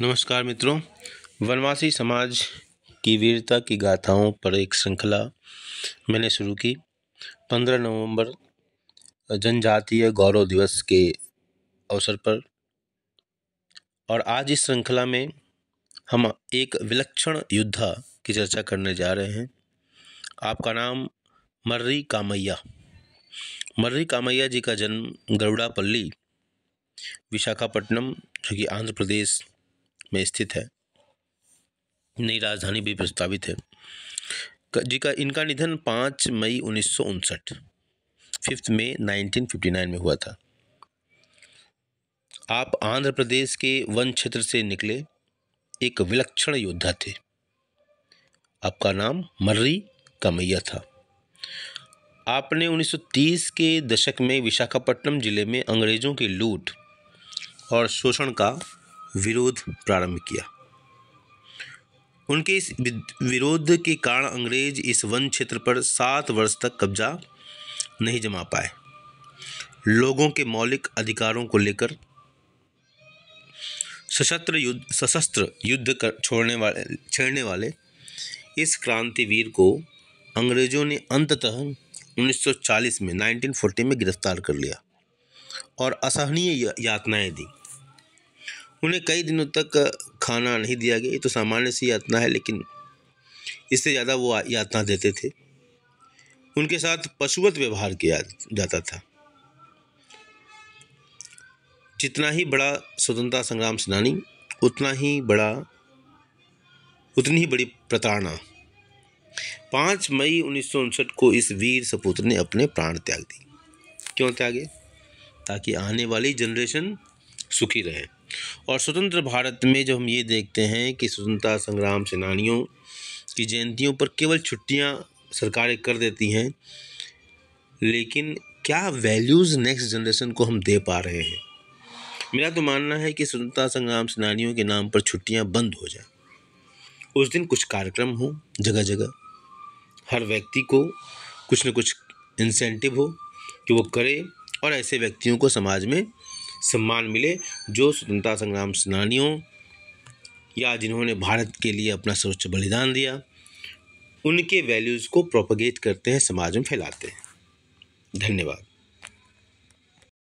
नमस्कार मित्रों वनवासी समाज की वीरता की गाथाओं पर एक श्रृंखला मैंने शुरू की पंद्रह नवंबर जनजातीय गौरव दिवस के अवसर पर और आज इस श्रृंखला में हम एक विलक्षण योद्धा की चर्चा करने जा रहे हैं आपका नाम मर्री कामैया मर्री कामैया जी का जन्म गरुड़ापल्ली विशाखापट्टनम जो कि आंध्र प्रदेश में स्थित है नई राजधानी भी प्रस्तावित है जी का इनका निधन पाँच मई उन्नीस सौ उनसठ फिफ्थ में 1959 में हुआ था आप आंध्र प्रदेश के वन क्षेत्र से निकले एक विलक्षण योद्धा थे आपका नाम मर्री कमैया था आपने 1930 के दशक में विशाखापट्टनम जिले में अंग्रेज़ों की लूट और शोषण का विरोध प्रारंभ किया उनके इस विरोध के कारण अंग्रेज इस वन क्षेत्र पर सात वर्ष तक कब्जा नहीं जमा पाए लोगों के मौलिक अधिकारों को लेकर सशस्त्र युद्ध सशस्त्र युद्ध कर छोड़ने वाले छेड़ने वाले इस क्रांतिवीर को अंग्रेज़ों ने अंततः 1940 में 1940 में गिरफ्तार कर लिया और असहनीय यातनाएं दी उन्हें कई दिनों तक खाना नहीं दिया गया ये तो सामान्य सी यातना है लेकिन इससे ज़्यादा वो यातना देते थे उनके साथ पशुवत व्यवहार किया जाता था जितना ही बड़ा स्वतंत्रता संग्राम सेनानी उतना ही बड़ा उतनी ही बड़ी प्रताड़ना पाँच मई उन्नीस को इस वीर सपूत ने अपने प्राण त्याग दिए क्यों त्यागे ताकि आने वाली जनरेशन सुखी रहें और स्वतंत्र भारत में जब हम ये देखते हैं कि स्वतंत्रता संग्राम सेनानियों की जयंतियों पर केवल छुट्टियां सरकारें कर देती हैं लेकिन क्या वैल्यूज़ नेक्स्ट जनरेशन को हम दे पा रहे हैं मेरा तो मानना है कि स्वतंत्रता संग्राम सेनानियों के नाम पर छुट्टियां बंद हो जाए उस दिन कुछ कार्यक्रम हो जगह जगह हर व्यक्ति को कुछ न कुछ इंसेंटिव हो कि वो करे और ऐसे व्यक्तियों को समाज में सम्मान मिले जो स्वतंत्रता संग्राम सेनानियों या जिन्होंने भारत के लिए अपना सर्वोच्च बलिदान दिया उनके वैल्यूज़ को प्रोपगेट करते हैं समाज में फैलाते हैं धन्यवाद